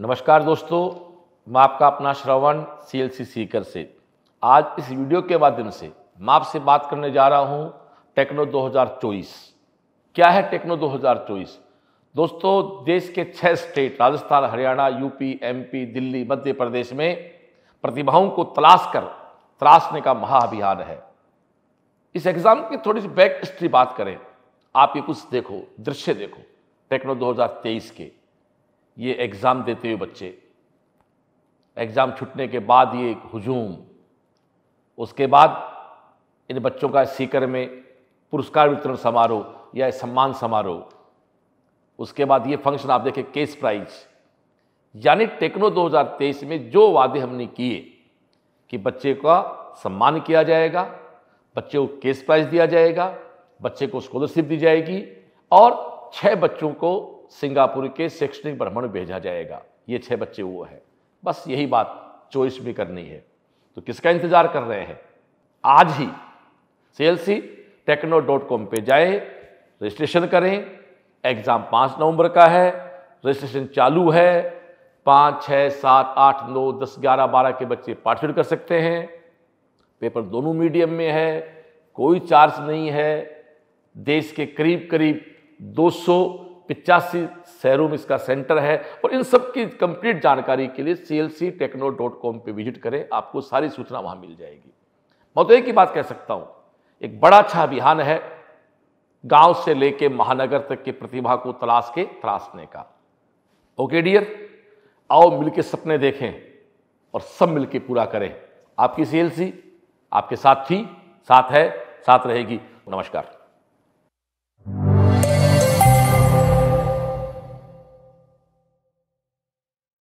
नमस्कार दोस्तों मैं आपका अपना श्रवण सी एल सी सीकर से आज इस वीडियो के माध्यम से मैं आपसे बात करने जा रहा हूँ टेक्नो 2024 क्या है टेक्नो 2024 दोस्तों देश के छः state Rajasthan Haryana UP MP Delhi Madhya Pradesh में प्रतिभाओं को तलाश कर तलाशने का महाअभियान है इस एग्ज़ाम की थोड़ी सी बैक हिस्ट्री बात करें आप ये कुछ देखो दृश्य देखो टेक्नो 2023 के ये एग्ज़ाम देते हुए बच्चे एग्ज़ाम छुटने के बाद ये हजूम उसके बाद इन बच्चों का सीकर में पुरस्कार वितरण समारोह या सम्मान समारोह उसके बाद ये फंक्शन आप देखें केस प्राइज यानी टेक्नो 2023 में जो वादे हमने किए कि बच्चे का सम्मान किया जाएगा बच्चे को केस प्राइज दिया जाएगा बच्चे को स्कॉलरशिप दी जाएगी और छः बच्चों को सिंगापुर के शैक्षणिक भ्रमण भेजा जाएगा ये छह बच्चे वो हैं बस यही बात चॉइस भी करनी है तो किसका इंतज़ार कर रहे हैं आज ही C L C techno dot com पर जाए रजिस्ट्रेशन करें एग्ज़ाम पाँच नवंबर का है रजिस्ट्रेशन चालू है पाँच छः सात आठ नौ दस ग्यारह बारह के बच्चे पार्टिसिपेट कर सकते हैं पेपर दोनों मीडियम में है कोई चार्ज नहीं है देश के करीब करीब 200 पिचासी शहरों में इसका सेंटर है और इन सब की कंप्लीट जानकारी के लिए C L C techno dot com पर विजिट करें आपको सारी सूचना वहाँ मिल जाएगी मैं तो एक ही बात कह सकता हूँ एक बड़ा अच्छा अभियान है गांव से लेके महानगर तक की प्रतिभा को तलाश के तलाशने का ओके डियर आओ मिलके सपने देखें और सब मिलके पूरा करें आपकी सी आपके साथ थी साथ है साथ रहेगी नमस्कार